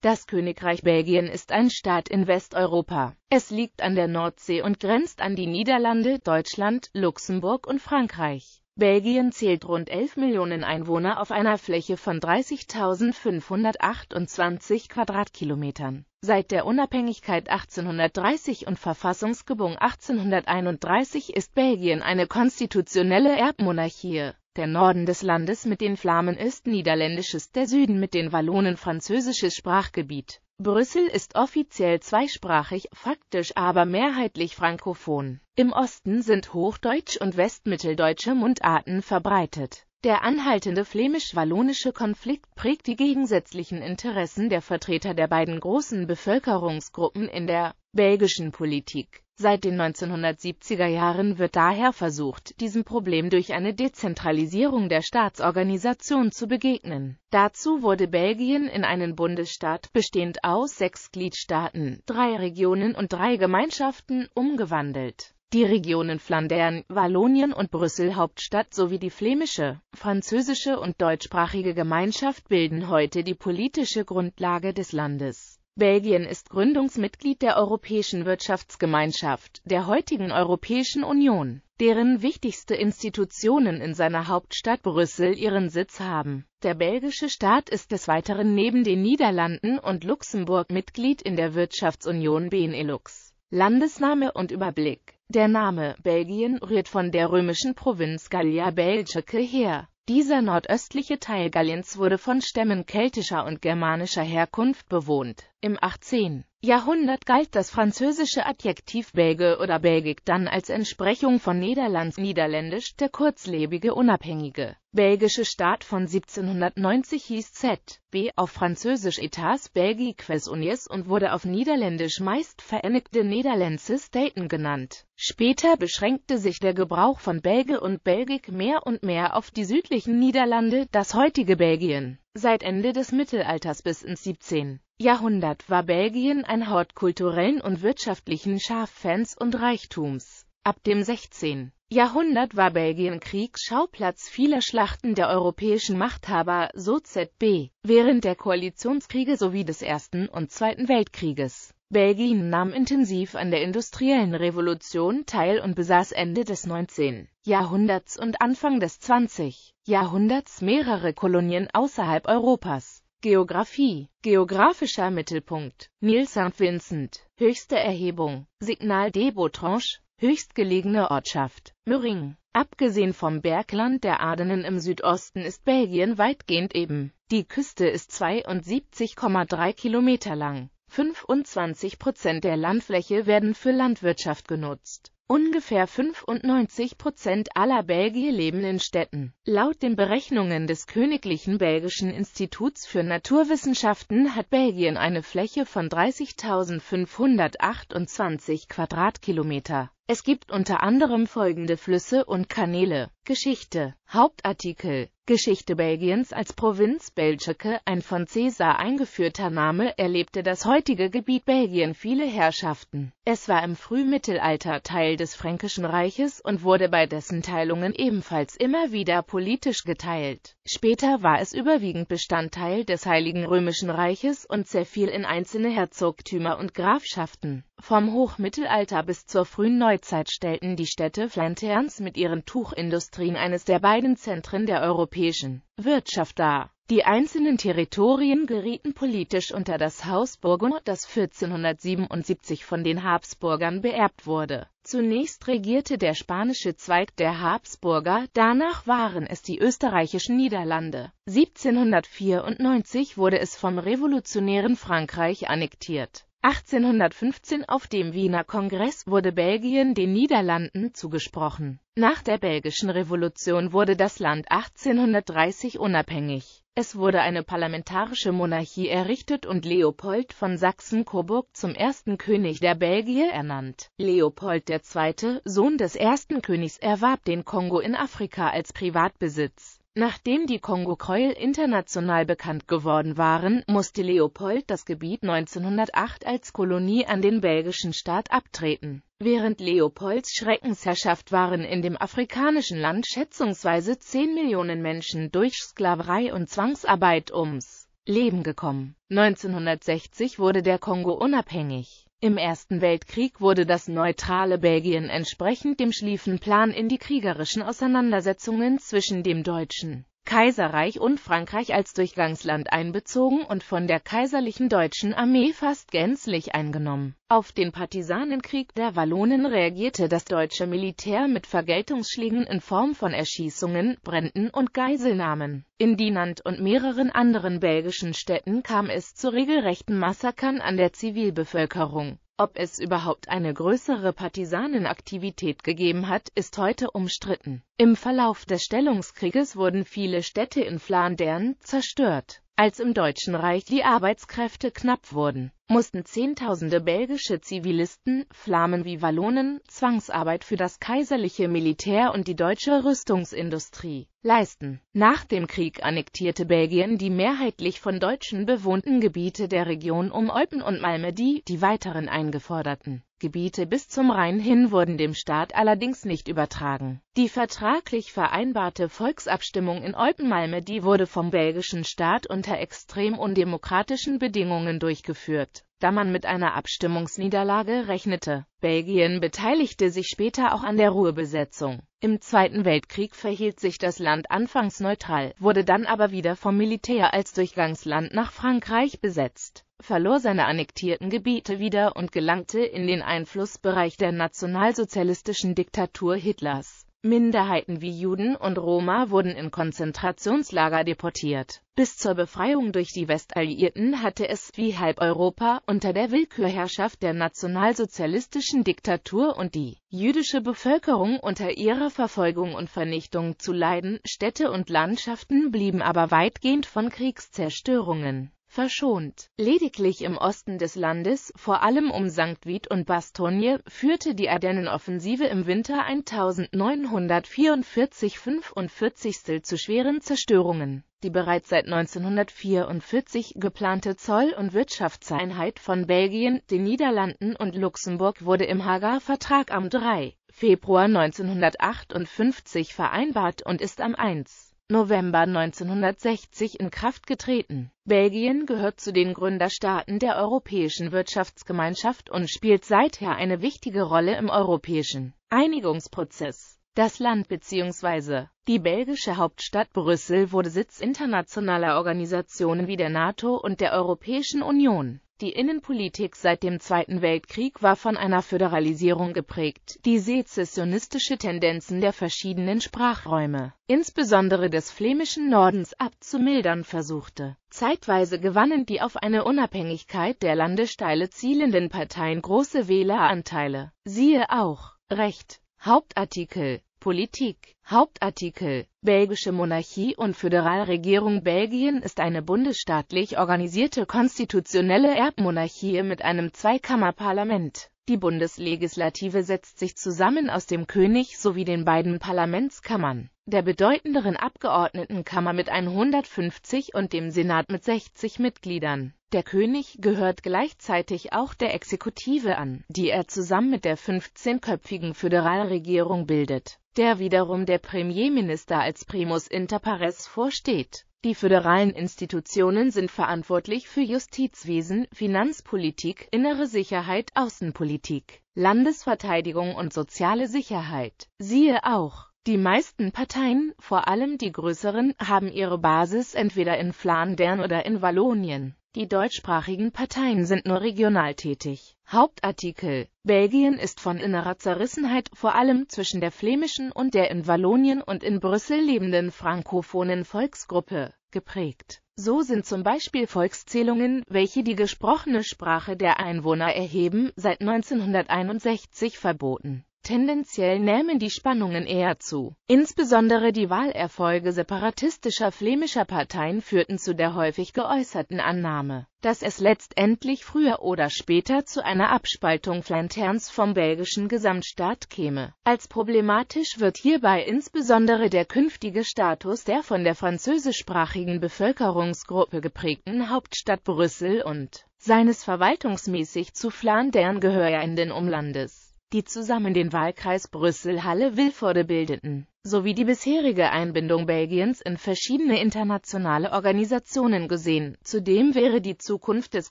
Das Königreich Belgien ist ein Staat in Westeuropa. Es liegt an der Nordsee und grenzt an die Niederlande, Deutschland, Luxemburg und Frankreich. Belgien zählt rund 11 Millionen Einwohner auf einer Fläche von 30.528 Quadratkilometern. Seit der Unabhängigkeit 1830 und Verfassungsgebung 1831 ist Belgien eine konstitutionelle Erbmonarchie der Norden des Landes mit den Flamen ist niederländisches, der Süden mit den Wallonen französisches Sprachgebiet. Brüssel ist offiziell zweisprachig, faktisch aber mehrheitlich frankophon. Im Osten sind Hochdeutsch und westmitteldeutsche Mundarten verbreitet. Der anhaltende flämisch-wallonische Konflikt prägt die gegensätzlichen Interessen der Vertreter der beiden großen Bevölkerungsgruppen in der belgischen Politik. Seit den 1970er Jahren wird daher versucht, diesem Problem durch eine Dezentralisierung der Staatsorganisation zu begegnen. Dazu wurde Belgien in einen Bundesstaat bestehend aus sechs Gliedstaaten, drei Regionen und drei Gemeinschaften umgewandelt. Die Regionen Flandern, Wallonien und Brüssel Hauptstadt sowie die flämische, französische und deutschsprachige Gemeinschaft bilden heute die politische Grundlage des Landes. Belgien ist Gründungsmitglied der Europäischen Wirtschaftsgemeinschaft, der heutigen Europäischen Union, deren wichtigste Institutionen in seiner Hauptstadt Brüssel ihren Sitz haben. Der belgische Staat ist des Weiteren neben den Niederlanden und Luxemburg Mitglied in der Wirtschaftsunion Benelux. Landesname und Überblick Der Name Belgien rührt von der römischen Provinz Gallia Belgica her. Dieser nordöstliche Teil Galliens wurde von Stämmen keltischer und germanischer Herkunft bewohnt. Im 18. Jahrhundert galt das französische Adjektiv Belge oder Belgik dann als Entsprechung von Niederlands Niederländisch, der kurzlebige unabhängige belgische Staat von 1790 hieß ZB auf Französisch Etats Belgiques Unies und wurde auf Niederländisch meist Vereinigte Niederländse Staten genannt. Später beschränkte sich der Gebrauch von Belge und Belgik mehr und mehr auf die südlichen Niederlande, das heutige Belgien. Seit Ende des Mittelalters bis ins 17. Jahrhundert war Belgien ein Hort kulturellen und wirtschaftlichen Schaffens und Reichtums. Ab dem 16. Jahrhundert war Belgien Kriegsschauplatz vieler Schlachten der europäischen Machthaber, so ZB, während der Koalitionskriege sowie des Ersten und Zweiten Weltkrieges. Belgien nahm intensiv an der industriellen Revolution teil und besaß Ende des 19. Jahrhunderts und Anfang des 20. Jahrhunderts mehrere Kolonien außerhalb Europas. Geografie, geografischer Mittelpunkt, Mille Saint-Vincent, höchste Erhebung, Signal des Botranges, höchstgelegene Ortschaft, Möhring. Abgesehen vom Bergland der Ardenen im Südosten ist Belgien weitgehend eben. Die Küste ist 72,3 Kilometer lang. 25 Prozent der Landfläche werden für Landwirtschaft genutzt. Ungefähr 95 Prozent aller Belgier leben in Städten. Laut den Berechnungen des Königlichen Belgischen Instituts für Naturwissenschaften hat Belgien eine Fläche von 30.528 Quadratkilometer. Es gibt unter anderem folgende Flüsse und Kanäle Geschichte Hauptartikel Geschichte Belgiens als Provinz Belgique, ein von Caesar eingeführter Name, erlebte das heutige Gebiet Belgien viele Herrschaften. Es war im Frühmittelalter Teil des Fränkischen Reiches und wurde bei dessen Teilungen ebenfalls immer wieder politisch geteilt. Später war es überwiegend Bestandteil des Heiligen Römischen Reiches und zerfiel in einzelne Herzogtümer und Grafschaften. Vom Hochmittelalter bis zur frühen Neuzeit stellten die Städte Flanterns mit ihren Tuchindustrie Austrien eines der beiden Zentren der europäischen Wirtschaft dar. Die einzelnen Territorien gerieten politisch unter das Haus Burgund, das 1477 von den Habsburgern beerbt wurde. Zunächst regierte der spanische Zweig der Habsburger, danach waren es die österreichischen Niederlande. 1794 wurde es vom revolutionären Frankreich annektiert. 1815 auf dem Wiener Kongress wurde Belgien den Niederlanden zugesprochen. Nach der Belgischen Revolution wurde das Land 1830 unabhängig. Es wurde eine parlamentarische Monarchie errichtet und Leopold von Sachsen-Coburg zum ersten König der Belgier ernannt. Leopold II., Sohn des ersten Königs, erwarb den Kongo in Afrika als Privatbesitz. Nachdem die Kongo-Gräuel international bekannt geworden waren, musste Leopold das Gebiet 1908 als Kolonie an den belgischen Staat abtreten. Während Leopolds Schreckensherrschaft waren in dem afrikanischen Land schätzungsweise 10 Millionen Menschen durch Sklaverei und Zwangsarbeit ums Leben gekommen. 1960 wurde der Kongo unabhängig. Im Ersten Weltkrieg wurde das neutrale Belgien entsprechend dem Schlieffenplan in die kriegerischen Auseinandersetzungen zwischen dem deutschen Kaiserreich und Frankreich als Durchgangsland einbezogen und von der kaiserlichen deutschen Armee fast gänzlich eingenommen. Auf den Partisanenkrieg der Wallonen reagierte das deutsche Militär mit Vergeltungsschlägen in Form von Erschießungen, Bränden und Geiselnahmen. In Dinant und mehreren anderen belgischen Städten kam es zu regelrechten Massakern an der Zivilbevölkerung. Ob es überhaupt eine größere Partisanenaktivität gegeben hat, ist heute umstritten. Im Verlauf des Stellungskrieges wurden viele Städte in Flandern zerstört, als im Deutschen Reich die Arbeitskräfte knapp wurden mussten Zehntausende belgische Zivilisten, Flamen wie Wallonen, Zwangsarbeit für das kaiserliche Militär und die deutsche Rüstungsindustrie leisten. Nach dem Krieg annektierte Belgien die mehrheitlich von Deutschen bewohnten Gebiete der Region um Eupen und Malmedy, die weiteren eingeforderten. Gebiete bis zum Rhein hin wurden dem Staat allerdings nicht übertragen. Die vertraglich vereinbarte Volksabstimmung in Eupen-Malmedy wurde vom belgischen Staat unter extrem undemokratischen Bedingungen durchgeführt da man mit einer Abstimmungsniederlage rechnete. Belgien beteiligte sich später auch an der Ruhrbesetzung. Im Zweiten Weltkrieg verhielt sich das Land anfangs neutral, wurde dann aber wieder vom Militär als Durchgangsland nach Frankreich besetzt, verlor seine annektierten Gebiete wieder und gelangte in den Einflussbereich der nationalsozialistischen Diktatur Hitlers Minderheiten wie Juden und Roma wurden in Konzentrationslager deportiert. Bis zur Befreiung durch die Westalliierten hatte es, wie halb Europa, unter der Willkürherrschaft der nationalsozialistischen Diktatur und die jüdische Bevölkerung unter ihrer Verfolgung und Vernichtung zu leiden, Städte und Landschaften blieben aber weitgehend von Kriegszerstörungen verschont. Lediglich im Osten des Landes, vor allem um St. Wied und Bastogne, führte die Ardennenoffensive im Winter 1944-45 zu schweren Zerstörungen. Die bereits seit 1944 geplante Zoll- und Wirtschaftseinheit von Belgien, den Niederlanden und Luxemburg wurde im Hager Vertrag am 3. Februar 1958 vereinbart und ist am 1. November 1960 in Kraft getreten. Belgien gehört zu den Gründerstaaten der Europäischen Wirtschaftsgemeinschaft und spielt seither eine wichtige Rolle im europäischen Einigungsprozess. Das Land bzw. die belgische Hauptstadt Brüssel wurde Sitz internationaler Organisationen wie der NATO und der Europäischen Union. Die Innenpolitik seit dem Zweiten Weltkrieg war von einer Föderalisierung geprägt, die sezessionistische Tendenzen der verschiedenen Sprachräume, insbesondere des flämischen Nordens, abzumildern versuchte. Zeitweise gewannen die auf eine Unabhängigkeit der Landesteile zielenden Parteien große Wähleranteile. Siehe auch Recht Hauptartikel Politik Hauptartikel Belgische Monarchie und Föderalregierung Belgien ist eine bundesstaatlich organisierte konstitutionelle Erbmonarchie mit einem Zweikammerparlament. Die Bundeslegislative setzt sich zusammen aus dem König sowie den beiden Parlamentskammern, der bedeutenderen Abgeordnetenkammer mit 150 und dem Senat mit 60 Mitgliedern. Der König gehört gleichzeitig auch der Exekutive an, die er zusammen mit der 15-köpfigen Föderalregierung bildet der wiederum der Premierminister als primus inter pares vorsteht. Die föderalen Institutionen sind verantwortlich für Justizwesen, Finanzpolitik, innere Sicherheit, Außenpolitik, Landesverteidigung und soziale Sicherheit. Siehe auch die meisten Parteien, vor allem die größeren, haben ihre Basis entweder in Flandern oder in Wallonien. Die deutschsprachigen Parteien sind nur regional tätig. Hauptartikel Belgien ist von innerer Zerrissenheit vor allem zwischen der flämischen und der in Wallonien und in Brüssel lebenden frankophonen Volksgruppe geprägt. So sind zum Beispiel Volkszählungen, welche die gesprochene Sprache der Einwohner erheben, seit 1961 verboten. Tendenziell nähmen die Spannungen eher zu. Insbesondere die Wahlerfolge separatistischer flämischer Parteien führten zu der häufig geäußerten Annahme, dass es letztendlich früher oder später zu einer Abspaltung Flanterns vom belgischen Gesamtstaat käme. Als problematisch wird hierbei insbesondere der künftige Status der von der französischsprachigen Bevölkerungsgruppe geprägten Hauptstadt Brüssel und seines verwaltungsmäßig zu Flandern gehörenden Umlandes die zusammen den Wahlkreis Brüssel-Halle-Wilforde bildeten, sowie die bisherige Einbindung Belgiens in verschiedene internationale Organisationen gesehen. Zudem wäre die Zukunft des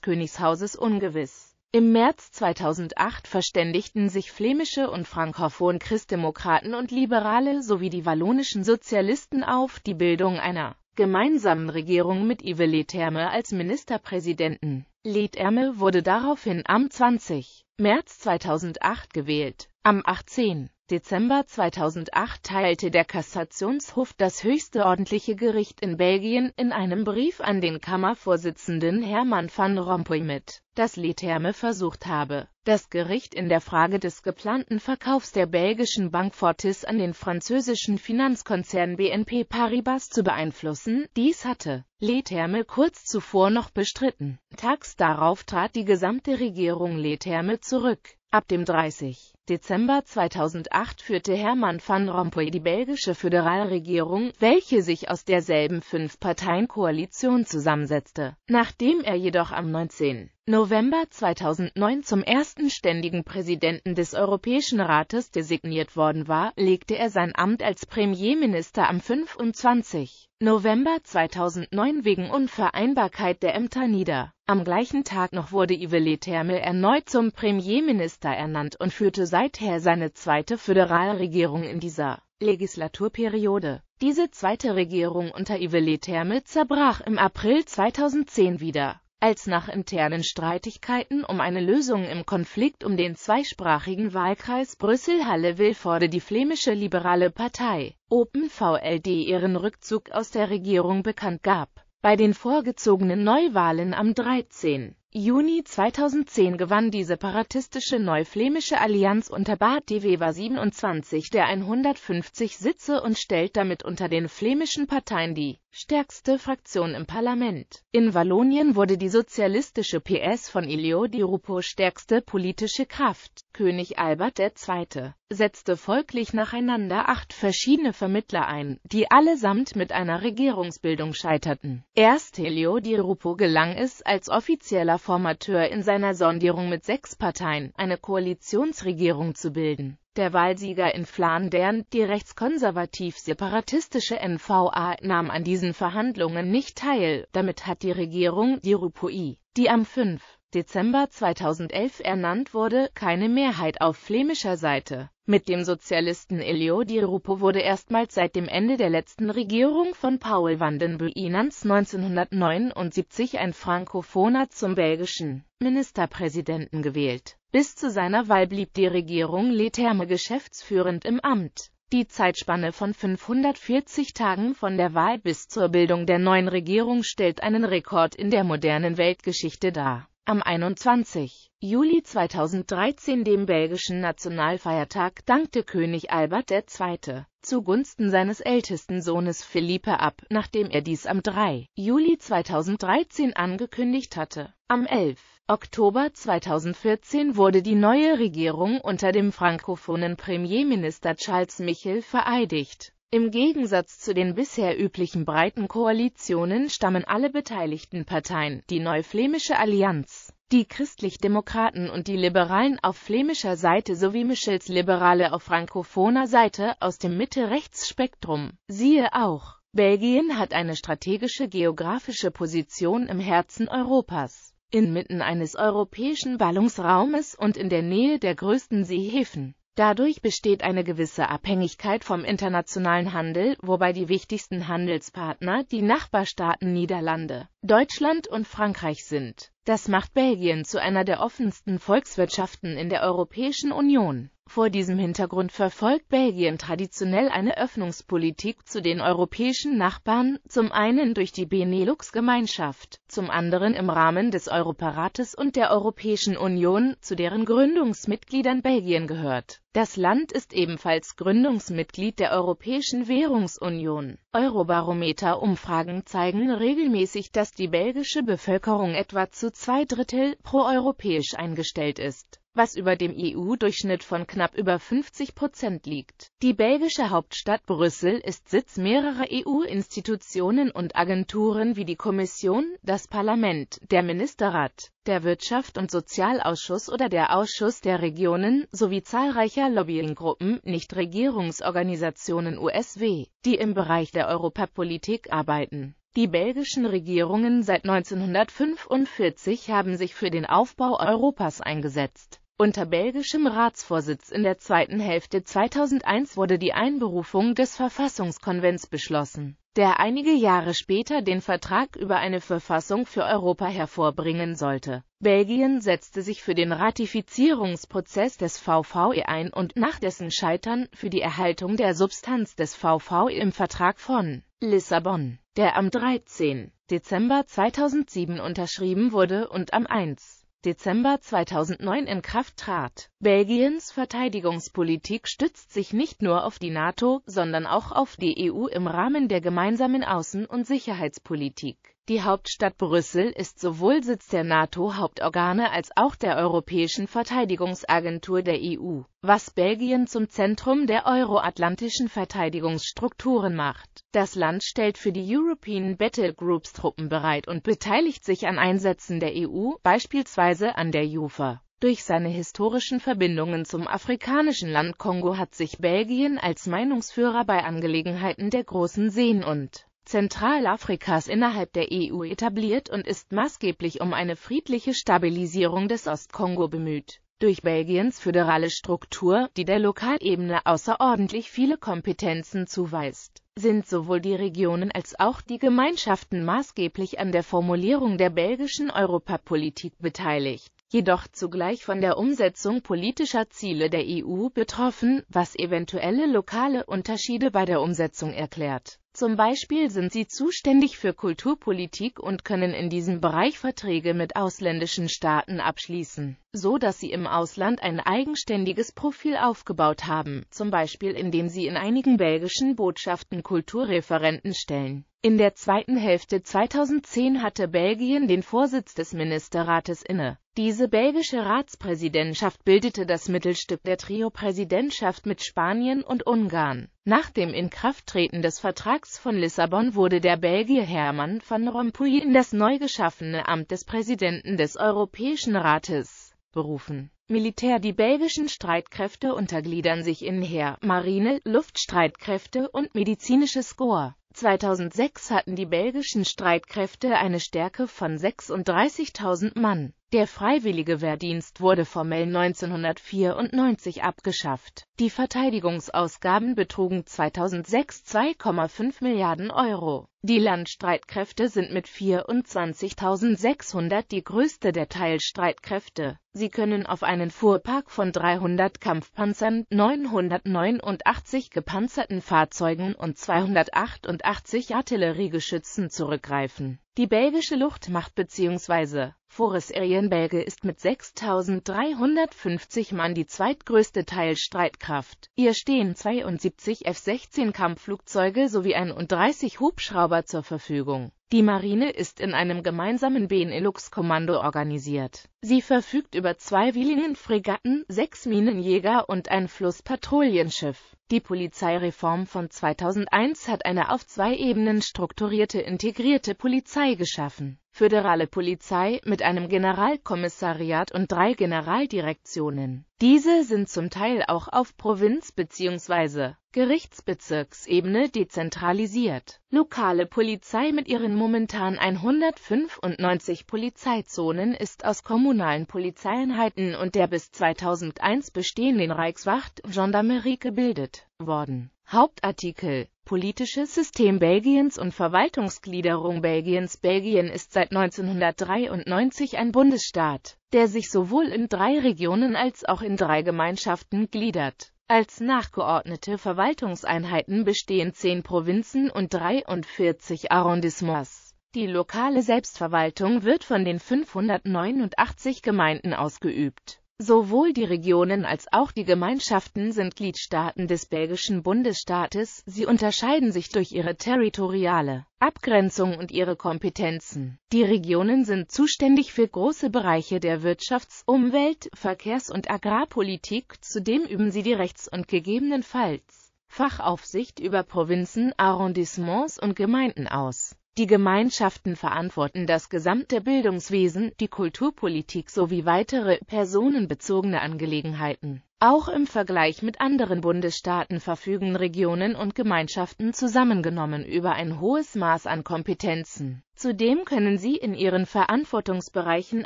Königshauses ungewiss. Im März 2008 verständigten sich flämische und frankophon Christdemokraten und Liberale sowie die wallonischen Sozialisten auf die Bildung einer gemeinsamen Regierung mit Yves Leterme als Ministerpräsidenten Leedärmel wurde daraufhin am 20. März 2008 gewählt. Am 18. Dezember 2008 teilte der Kassationshof das höchste ordentliche Gericht in Belgien in einem Brief an den Kammervorsitzenden Hermann van Rompuy mit, dass Leterme versucht habe, das Gericht in der Frage des geplanten Verkaufs der belgischen Bank Fortis an den französischen Finanzkonzern BNP Paribas zu beeinflussen. Dies hatte Leterme kurz zuvor noch bestritten. Tags darauf trat die gesamte Regierung Leterme zurück. Ab dem 30. Dezember 2008 führte Hermann van Rompuy die belgische Föderalregierung, welche sich aus derselben Fünf-Parteien-Koalition zusammensetzte. Nachdem er jedoch am 19. November 2009 zum ersten ständigen Präsidenten des Europäischen Rates designiert worden war, legte er sein Amt als Premierminister am 25. November 2009 wegen Unvereinbarkeit der Ämter nieder. Am gleichen Tag noch wurde Ivele Termel erneut zum Premierminister ernannt und führte seither seine zweite Föderalregierung in dieser Legislaturperiode. Diese zweite Regierung unter Ivele Termel zerbrach im April 2010 wieder als nach internen Streitigkeiten um eine Lösung im Konflikt um den zweisprachigen Wahlkreis Brüssel-Halle will die flämische liberale Partei OpenVLD ihren Rückzug aus der Regierung bekannt gab. Bei den vorgezogenen Neuwahlen am 13. Juni 2010 gewann die separatistische Neuflämische Allianz unter Bart die Wever 27 der 150 Sitze und stellt damit unter den flämischen Parteien die stärkste Fraktion im Parlament. In Wallonien wurde die sozialistische PS von Ilio Di Rupo stärkste politische Kraft. König Albert II. setzte folglich nacheinander acht verschiedene Vermittler ein, die allesamt mit einer Regierungsbildung scheiterten. Erst Ilio Di Rupo gelang es als offizieller Reformateur in seiner Sondierung mit sechs Parteien, eine Koalitionsregierung zu bilden. Der Wahlsieger in Flandern, die rechtskonservativ-separatistische NVA, nahm an diesen Verhandlungen nicht teil, damit hat die Regierung, die Rupoi, die am 5. Dezember 2011 ernannt wurde, keine Mehrheit auf flämischer Seite. Mit dem Sozialisten Elio Di Rupo wurde erstmals seit dem Ende der letzten Regierung von Paul van den Buinans 1979 ein Frankophoner zum belgischen Ministerpräsidenten gewählt. Bis zu seiner Wahl blieb die Regierung Leterme geschäftsführend im Amt. Die Zeitspanne von 540 Tagen von der Wahl bis zur Bildung der neuen Regierung stellt einen Rekord in der modernen Weltgeschichte dar am 21. Juli 2013 dem belgischen Nationalfeiertag dankte König Albert II. zugunsten seines ältesten Sohnes Philippe ab, nachdem er dies am 3. Juli 2013 angekündigt hatte. Am 11. Oktober 2014 wurde die neue Regierung unter dem frankophonen Premierminister Charles Michel vereidigt im Gegensatz zu den bisher üblichen breiten Koalitionen stammen alle beteiligten Parteien, die Neuflämische Allianz, die Christlich-Demokraten und die Liberalen auf flämischer Seite sowie Michels Liberale auf frankophoner Seite aus dem Mitte-Rechts-Spektrum. Siehe auch Belgien hat eine strategische geografische Position im Herzen Europas, inmitten eines europäischen Ballungsraumes und in der Nähe der größten Seehäfen. Dadurch besteht eine gewisse Abhängigkeit vom internationalen Handel, wobei die wichtigsten Handelspartner die Nachbarstaaten Niederlande, Deutschland und Frankreich sind. Das macht Belgien zu einer der offensten Volkswirtschaften in der Europäischen Union. Vor diesem Hintergrund verfolgt Belgien traditionell eine Öffnungspolitik zu den europäischen Nachbarn, zum einen durch die Benelux-Gemeinschaft, zum anderen im Rahmen des Europarates und der Europäischen Union, zu deren Gründungsmitgliedern Belgien gehört. Das Land ist ebenfalls Gründungsmitglied der Europäischen Währungsunion. Eurobarometer-Umfragen zeigen regelmäßig, dass die belgische Bevölkerung etwa zu zwei Drittel proeuropäisch eingestellt ist was über dem EU-Durchschnitt von knapp über 50 Prozent liegt. Die belgische Hauptstadt Brüssel ist Sitz mehrerer EU-Institutionen und Agenturen wie die Kommission, das Parlament, der Ministerrat, der Wirtschaft und Sozialausschuss oder der Ausschuss der Regionen sowie zahlreicher Lobbyinggruppen, Nichtregierungsorganisationen USW, die im Bereich der Europapolitik arbeiten. Die belgischen Regierungen seit 1945 haben sich für den Aufbau Europas eingesetzt. Unter belgischem Ratsvorsitz in der zweiten Hälfte 2001 wurde die Einberufung des Verfassungskonvents beschlossen, der einige Jahre später den Vertrag über eine Verfassung für Europa hervorbringen sollte. Belgien setzte sich für den Ratifizierungsprozess des VVE ein und nach dessen Scheitern für die Erhaltung der Substanz des VVE im Vertrag von Lissabon, der am 13. Dezember 2007 unterschrieben wurde und am 1. Dezember 2009 in Kraft trat. Belgiens Verteidigungspolitik stützt sich nicht nur auf die NATO, sondern auch auf die EU im Rahmen der gemeinsamen Außen- und Sicherheitspolitik. Die Hauptstadt Brüssel ist sowohl Sitz der NATO-Hauptorgane als auch der Europäischen Verteidigungsagentur der EU, was Belgien zum Zentrum der euroatlantischen Verteidigungsstrukturen macht. Das Land stellt für die European Battle Groups Truppen bereit und beteiligt sich an Einsätzen der EU, beispielsweise an der JUFA. Durch seine historischen Verbindungen zum afrikanischen Land Kongo hat sich Belgien als Meinungsführer bei Angelegenheiten der großen Seen und Zentralafrikas innerhalb der EU etabliert und ist maßgeblich um eine friedliche Stabilisierung des Ostkongo bemüht. Durch Belgiens föderale Struktur, die der Lokalebene außerordentlich viele Kompetenzen zuweist, sind sowohl die Regionen als auch die Gemeinschaften maßgeblich an der Formulierung der belgischen Europapolitik beteiligt jedoch zugleich von der Umsetzung politischer Ziele der EU betroffen, was eventuelle lokale Unterschiede bei der Umsetzung erklärt. Zum Beispiel sind sie zuständig für Kulturpolitik und können in diesem Bereich Verträge mit ausländischen Staaten abschließen, so dass sie im Ausland ein eigenständiges Profil aufgebaut haben, zum Beispiel indem sie in einigen belgischen Botschaften Kulturreferenten stellen. In der zweiten Hälfte 2010 hatte Belgien den Vorsitz des Ministerrates inne. Diese belgische Ratspräsidentschaft bildete das Mittelstück der Trio-Präsidentschaft mit Spanien und Ungarn. Nach dem Inkrafttreten des Vertrags von Lissabon wurde der Belgier Hermann van Rompuy in das neu geschaffene Amt des Präsidenten des Europäischen Rates berufen. Militär Die belgischen Streitkräfte untergliedern sich in Heer, Marine, Luftstreitkräfte und medizinisches Korps. 2006 hatten die belgischen Streitkräfte eine Stärke von 36.000 Mann. Der freiwillige Wehrdienst wurde formell 1994 abgeschafft. Die Verteidigungsausgaben betrugen 2006 2,5 Milliarden Euro. Die Landstreitkräfte sind mit 24.600 die größte der Teilstreitkräfte. Sie können auf einen Fuhrpark von 300 Kampfpanzern, 989 gepanzerten Fahrzeugen und 288 Artilleriegeschützen zurückgreifen die belgische Luftmacht bzw. Forest Arien Belge ist mit 6.350 Mann die zweitgrößte Teilstreitkraft. Ihr stehen 72 F-16 Kampfflugzeuge sowie 31 Hubschrauber zur Verfügung. Die Marine ist in einem gemeinsamen Benelux-Kommando organisiert. Sie verfügt über zwei Willingen-Fregatten, sechs Minenjäger und ein Flusspatrouillenschiff. Die Polizeireform von 2001 hat eine auf zwei Ebenen strukturierte integrierte Polizei geschaffen föderale Polizei mit einem Generalkommissariat und drei Generaldirektionen. Diese sind zum Teil auch auf Provinz- bzw. Gerichtsbezirksebene dezentralisiert. Lokale Polizei mit ihren momentan 195 Polizeizonen ist aus kommunalen Polizeieinheiten und der bis 2001 bestehenden Reichswacht Gendarmerie gebildet worden. Hauptartikel politisches System Belgiens und Verwaltungsgliederung Belgiens Belgien ist seit 1993 ein Bundesstaat, der sich sowohl in drei Regionen als auch in drei Gemeinschaften gliedert. Als nachgeordnete Verwaltungseinheiten bestehen zehn Provinzen und 43 Arrondissements. Die lokale Selbstverwaltung wird von den 589 Gemeinden ausgeübt. Sowohl die Regionen als auch die Gemeinschaften sind Gliedstaaten des belgischen Bundesstaates, sie unterscheiden sich durch ihre territoriale Abgrenzung und ihre Kompetenzen. Die Regionen sind zuständig für große Bereiche der Wirtschafts-, Umwelt-, Verkehrs- und Agrarpolitik, zudem üben sie die Rechts- und gegebenenfalls Fachaufsicht über Provinzen, Arrondissements und Gemeinden aus die Gemeinschaften verantworten das gesamte Bildungswesen, die Kulturpolitik sowie weitere personenbezogene Angelegenheiten. Auch im Vergleich mit anderen Bundesstaaten verfügen Regionen und Gemeinschaften zusammengenommen über ein hohes Maß an Kompetenzen. Zudem können sie in ihren Verantwortungsbereichen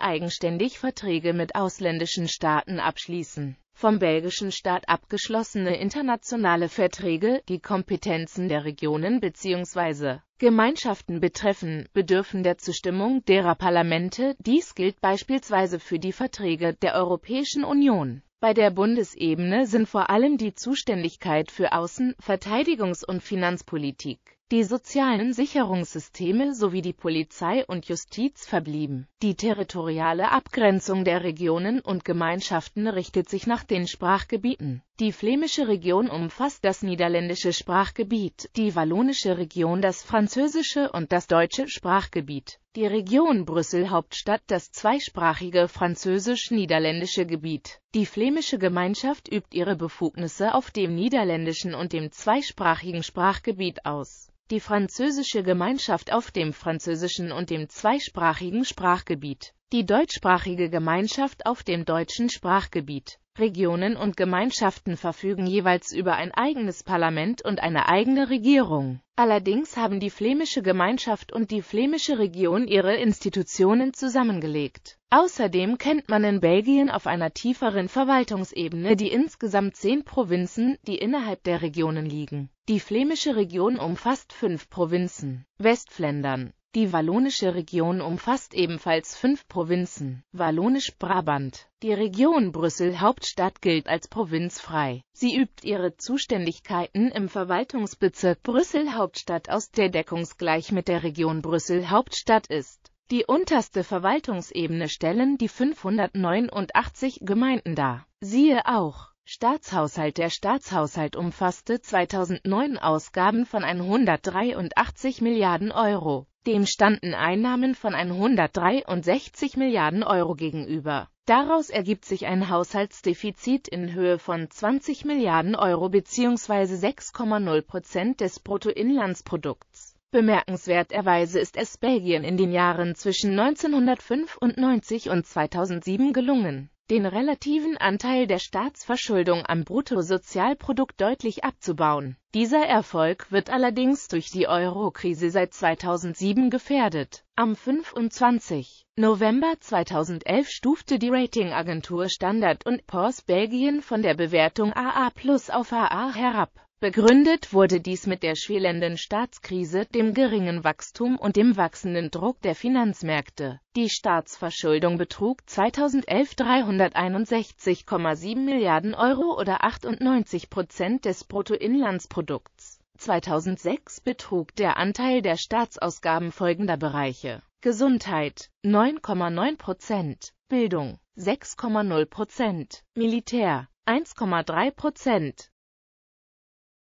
eigenständig Verträge mit ausländischen Staaten abschließen. Vom belgischen Staat abgeschlossene internationale Verträge, die Kompetenzen der Regionen bzw. Gemeinschaften betreffen, bedürfen der Zustimmung derer Parlamente, dies gilt beispielsweise für die Verträge der Europäischen Union. Bei der Bundesebene sind vor allem die Zuständigkeit für Außen-, Verteidigungs- und Finanzpolitik die sozialen Sicherungssysteme sowie die Polizei und Justiz verblieben. Die territoriale Abgrenzung der Regionen und Gemeinschaften richtet sich nach den Sprachgebieten. Die flämische Region umfasst das niederländische Sprachgebiet, die wallonische Region das französische und das deutsche Sprachgebiet die Region Brüssel-Hauptstadt das zweisprachige französisch-niederländische Gebiet. Die flämische Gemeinschaft übt ihre Befugnisse auf dem niederländischen und dem zweisprachigen Sprachgebiet aus, die französische Gemeinschaft auf dem französischen und dem zweisprachigen Sprachgebiet, die deutschsprachige Gemeinschaft auf dem deutschen Sprachgebiet Regionen und Gemeinschaften verfügen jeweils über ein eigenes Parlament und eine eigene Regierung. Allerdings haben die flämische Gemeinschaft und die flämische Region ihre Institutionen zusammengelegt. Außerdem kennt man in Belgien auf einer tieferen Verwaltungsebene die insgesamt zehn Provinzen, die innerhalb der Regionen liegen. Die flämische Region umfasst fünf Provinzen. Westfländern die wallonische Region umfasst ebenfalls fünf Provinzen. Wallonisch-Brabant. Die Region Brüssel-Hauptstadt gilt als provinzfrei. Sie übt ihre Zuständigkeiten im Verwaltungsbezirk Brüssel-Hauptstadt aus, der deckungsgleich mit der Region Brüssel-Hauptstadt ist. Die unterste Verwaltungsebene stellen die 589 Gemeinden dar. Siehe auch Staatshaushalt Der Staatshaushalt umfasste 2009 Ausgaben von 183 Milliarden Euro. Dem standen Einnahmen von 163 Milliarden Euro gegenüber. Daraus ergibt sich ein Haushaltsdefizit in Höhe von 20 Milliarden Euro bzw. 6,0 Prozent des Bruttoinlandsprodukts. Bemerkenswerterweise ist es Belgien in den Jahren zwischen 1995 und 2007 gelungen, den relativen Anteil der Staatsverschuldung am Bruttosozialprodukt deutlich abzubauen. Dieser Erfolg wird allerdings durch die Euro-Krise seit 2007 gefährdet. Am 25. November 2011 stufte die Ratingagentur Standard Poor's Belgien von der Bewertung AA+ Plus auf AA herab Begründet wurde dies mit der schwelenden Staatskrise, dem geringen Wachstum und dem wachsenden Druck der Finanzmärkte. Die Staatsverschuldung betrug 2011 361,7 Milliarden Euro oder 98 Prozent des Bruttoinlandsprodukts. 2006 betrug der Anteil der Staatsausgaben folgender Bereiche Gesundheit 9,9 Prozent, Bildung 6,0 Prozent, Militär 1,3 Prozent,